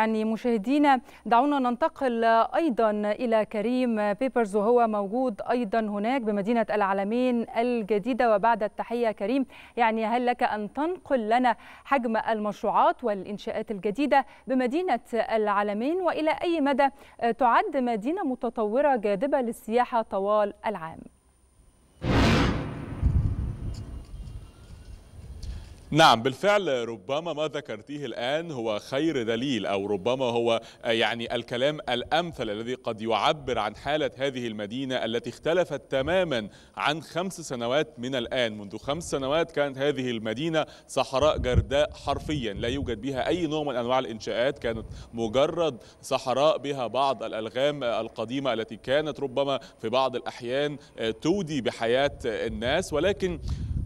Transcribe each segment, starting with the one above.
يعني مشاهدينا دعونا ننتقل ايضا الى كريم بيبرز وهو موجود ايضا هناك بمدينه العالمين الجديده وبعد التحيه كريم يعني هل لك ان تنقل لنا حجم المشروعات والانشاءات الجديده بمدينه العالمين والى اي مدى تعد مدينه متطوره جاذبه للسياحه طوال العام؟ نعم بالفعل ربما ما ذكرتيه الآن هو خير دليل أو ربما هو آه، يعني الكلام الأمثل الذي قد يعبر عن حالة هذه المدينة التي اختلفت تماما عن خمس سنوات من الآن منذ خمس سنوات كانت هذه المدينة صحراء جرداء حرفيا لا يوجد بها أي نوع من أنواع الإنشاءات كانت مجرد صحراء بها بعض الألغام آه، القديمة التي كانت ربما في بعض الأحيان آه، تودي بحياة الناس ولكن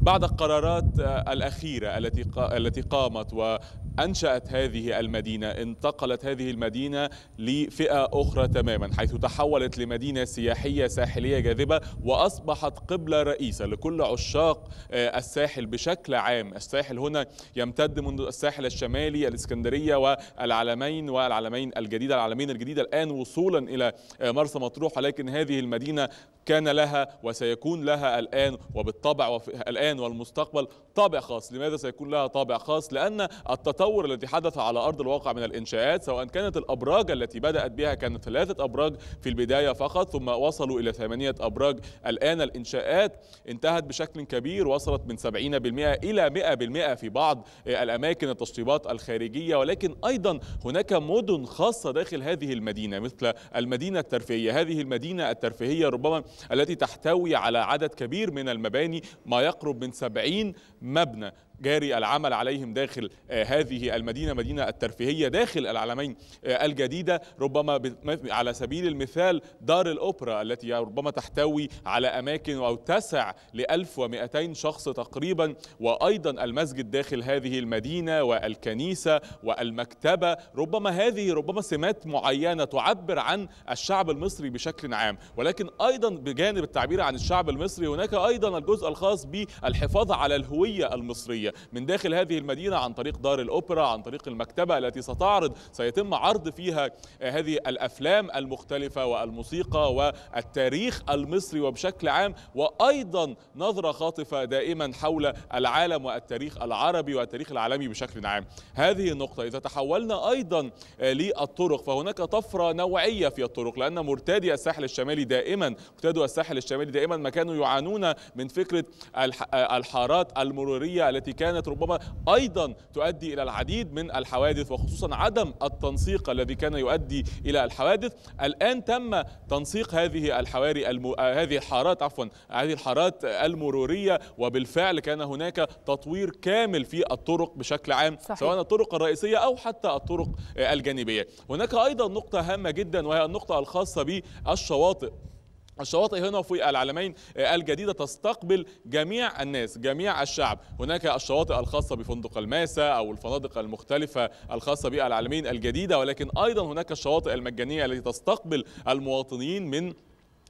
بعد القرارات الأخيرة التي التي قامت وأنشأت هذه المدينة انتقلت هذه المدينة لفئة أخرى تماما حيث تحولت لمدينة سياحية ساحلية جاذبة وأصبحت قبلة رئيسة لكل عشاق آه، الساحل بشكل عام الساحل هنا يمتد منذ الساحل الشمالي الإسكندرية والعلمين والعلمين الجديدة العلمين الجديدة الآن وصولا إلى آه، مرسى مطروح ولكن هذه المدينة كان لها وسيكون لها الآن وبالطبع الآن الآن والمستقبل طابع خاص لماذا سيكون لها طابع خاص لأن التطور الذي حدث على أرض الواقع من الإنشاءات سواء كانت الأبراج التي بدأت بها كانت ثلاثة أبراج في البداية فقط ثم وصلوا إلى ثمانية أبراج الآن الإنشاءات انتهت بشكل كبير وصلت من 70% إلى 100% في بعض الأماكن التشطيبات الخارجية ولكن أيضا هناك مدن خاصة داخل هذه المدينة مثل المدينة الترفيهية هذه المدينة الترفيهية ربما التي تحتوي على عدد كبير من المباني ما يقرب من 70 مبنى جاري العمل عليهم داخل آه، هذه المدينه مدينه الترفيهيه داخل العالمين آه، الجديده ربما على سبيل المثال دار الاوبرا التي ربما تحتوي على اماكن او تسع ل 1200 شخص تقريبا وايضا المسجد داخل هذه المدينه والكنيسه والمكتبه ربما هذه ربما سمات معينه تعبر عن الشعب المصري بشكل عام ولكن ايضا بجانب التعبير عن الشعب المصري هناك ايضا الجزء الخاص الحفاظ على الهوية المصرية من داخل هذه المدينة عن طريق دار الأوبرا عن طريق المكتبة التي ستعرض سيتم عرض فيها آه، هذه الأفلام المختلفة والموسيقى والتاريخ المصري وبشكل عام وأيضا نظرة خاطفة دائما حول العالم والتاريخ العربي والتاريخ العالمي بشكل عام هذه النقطة إذا تحولنا أيضا آه، للطرق فهناك طفرة نوعية في الطرق لأن مرتادي الساحل الشمالي دائما مرتادوا الساحل الشمالي دائما ما كانوا يعانون من فكرة الحارات المرورية التي كانت ربما أيضا تؤدي إلى العديد من الحوادث وخصوصا عدم التنسيق الذي كان يؤدي إلى الحوادث الآن تم تنسيق هذه الحواري الم... هذه الحارات عفوا هذه الحارات المرورية وبالفعل كان هناك تطوير كامل في الطرق بشكل عام صحيح. سواء الطرق الرئيسية أو حتى الطرق الجانبية هناك أيضا نقطة هامة جدا وهي النقطة الخاصة بالشواطئ الشواطئ هنا في العلمين آه، الجديدة تستقبل جميع الناس جميع الشعب هناك الشواطئ الخاصة بفندق الماسة أو الفنادق المختلفة الخاصة بالعلمين الجديدة ولكن أيضا هناك الشواطئ المجانية التي تستقبل المواطنين من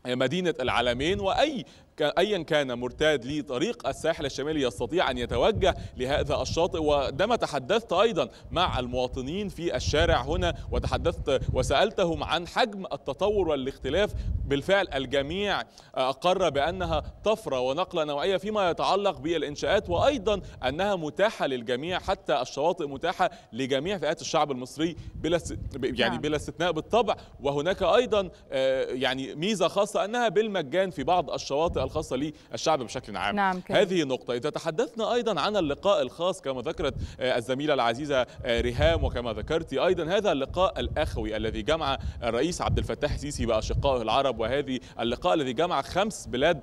آه، مدينة العلمين وأي أيا كان مرتاد لطريق الساحل الشمالي يستطيع أن يتوجه لهذا الشاطئ وعندما تحدثت أيضا مع المواطنين في الشارع هنا وتحدثت وسألتهم عن حجم التطور والاختلاف بالفعل الجميع آه، أقر بأنها طفرة ونقلة نوعية فيما يتعلق بالإنشاءات وأيضا أنها متاحة للجميع حتى الشواطئ متاحة لجميع فئات الشعب المصري بلا يعني نعم. بلا استثناء بالطبع وهناك أيضا آه، يعني ميزة خاصة أنها بالمجان في بعض الشواطئ الخاصه للشعب بشكل عام نعم هذه نقطه اذا تحدثنا ايضا عن اللقاء الخاص كما ذكرت آه، الزميله العزيزه آه، ريهام وكما ذكرت ايضا هذا اللقاء الاخوي الذي جمع الرئيس عبد الفتاح السيسي باشقائه العرب وهذه اللقاء الذي جمع خمس بلاد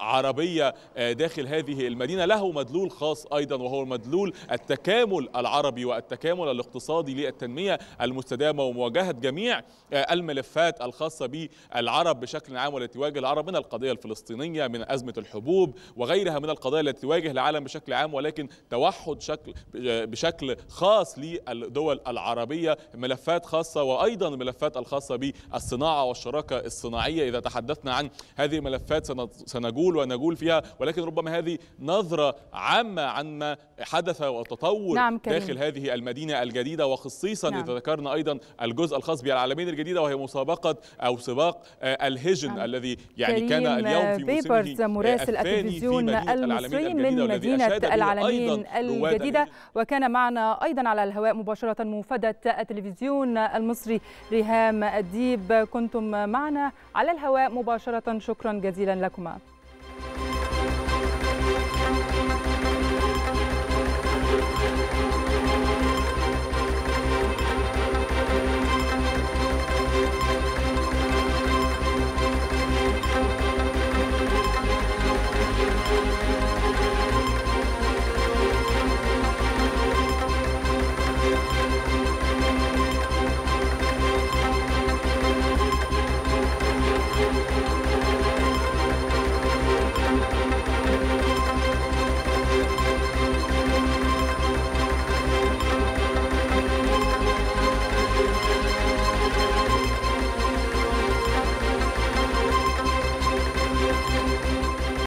عربية آه، داخل هذه المدينة له مدلول خاص أيضا وهو مدلول التكامل العربي والتكامل الاقتصادي للتنمية المستدامة ومواجهة جميع آه، الملفات الخاصة بالعرب بشكل عام والتي تواجه العرب من القضية الفلسطينية من أزمة الحبوب وغيرها من القضايا التي تواجه العالم بشكل عام ولكن توحد شكل آه، بشكل خاص للدول العربية ملفات خاصة وأيضا الملفات الخاصة بالصناعة والشراكة الصناعية إذا تحدثنا عن هذه الملفات سنجول نقول ونجول فيها ولكن ربما هذه نظرة عامة عن ما حدث وتطور نعم داخل هذه المدينة الجديدة وخصيصا نعم. إذا ذكرنا أيضا الجزء الخاص بالعالمين الجديدة وهي مسابقة أو سباق آه، الهجن نعم. الذي يعني كان اليوم في آه، بيبرز مراسل التلفزيون المصري من مدينة العالمين الجديدة وكان معنا أيضا على الهواء مباشرة موفدة التلفزيون المصري ريهام الديب كنتم معنا على الهواء مباشرة شكرا جزيلا لكما